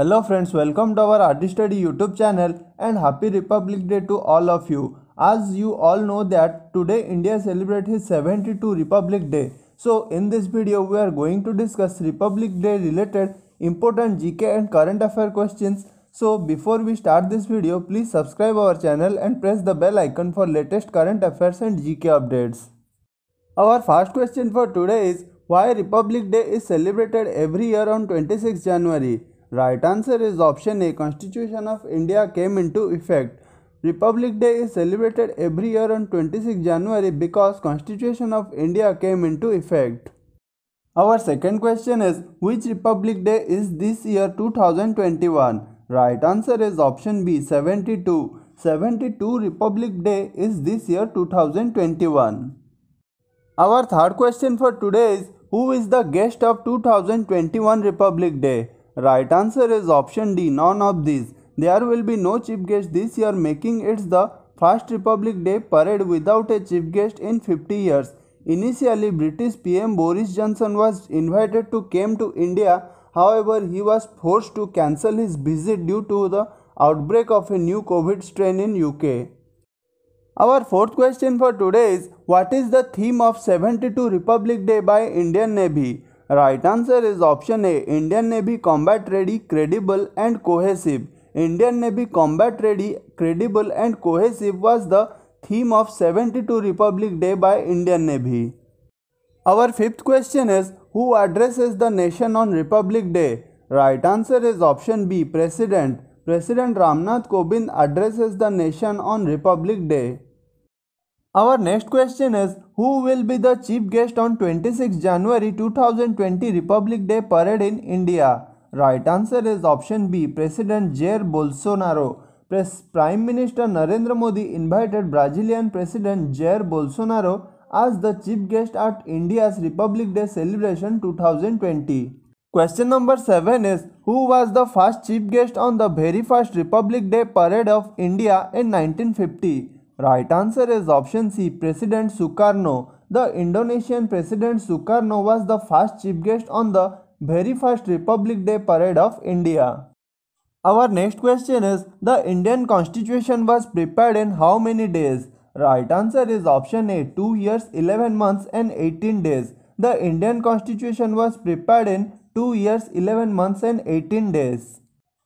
Hello friends, welcome to our Art Study YouTube channel and happy Republic Day to all of you. As you all know that today India celebrates 72 Republic Day. So in this video we are going to discuss Republic Day related important GK and current affair questions. So before we start this video please subscribe our channel and press the bell icon for latest current affairs and GK updates. Our first question for today is why Republic Day is celebrated every year on 26 January. Right answer is option A. Constitution of India came into effect. Republic Day is celebrated every year on 26 January because Constitution of India came into effect. Our second question is which Republic Day is this year 2021? Right answer is option B 72. 72 Republic Day is this year 2021. Our third question for today is who is the guest of 2021 Republic Day? Right answer is option D, none of these. There will be no chief guest this year making it the first Republic Day parade without a chief guest in 50 years. Initially, British PM Boris Johnson was invited to come to India. However, he was forced to cancel his visit due to the outbreak of a new COVID strain in UK. Our fourth question for today is What is the theme of 72 Republic Day by Indian Navy? Right answer is option A Indian Navy combat ready credible and cohesive Indian Navy combat ready credible and cohesive was the theme of seventy two Republic Day by Indian Navy our fifth question is who address is the nation on Republic Day right answer is option B president president Ramnath Kovind address is the nation on Republic Day our next question is who will be the chief guest on 26 January 2020 Republic Day parade in India? Right answer is option B. President Jair Bolsonaro. Prime Minister Narendra Modi invited Brazilian President Jair Bolsonaro as the chief guest at India's Republic Day celebration 2020. Question number 7 is Who was the first chief guest on the very first Republic Day parade of India in 1950? Right answer is option C President Sukarno. The Indonesian President Sukarno was the first chief guest on the very first Republic Day parade of India. Our next question is the Indian constitution was prepared in how many days? Right answer is option A 2 years 11 months and 18 days. The Indian constitution was prepared in 2 years 11 months and 18 days.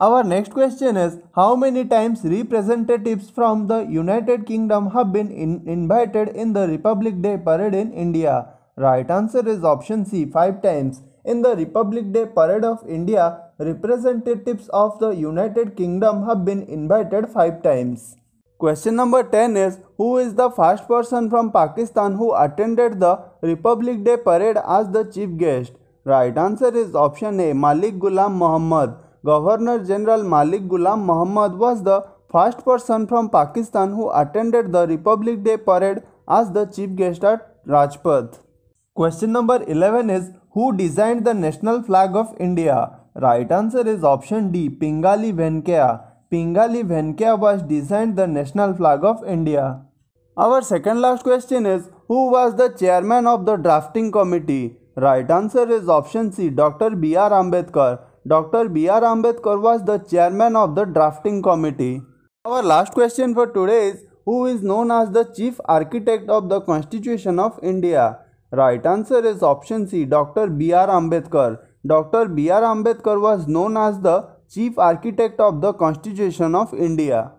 Our next question is how many times representatives from the United Kingdom have been in invited in the Republic Day parade in India? Right answer is option C 5 times. In the Republic Day parade of India, representatives of the United Kingdom have been invited 5 times. Question number 10 is Who is the first person from Pakistan who attended the Republic Day parade as the chief guest? Right answer is option A Malik Ghulam Muhammad. Governor General Malik Ghulam Muhammad was the first person from Pakistan who attended the Republic Day parade as the chief guest at Rajpath. Question number 11 is Who designed the national flag of India? Right answer is option D Pingali Venkaya. Pingali Venkaya was designed the national flag of India. Our second last question is Who was the chairman of the drafting committee? Right answer is option C Dr. B.R. Ambedkar. Dr. B.R. Ambedkar was the chairman of the drafting committee. Our last question for today is Who is known as the chief architect of the Constitution of India? Right answer is option C Dr. B.R. Ambedkar. Dr. B.R. Ambedkar was known as the chief architect of the Constitution of India.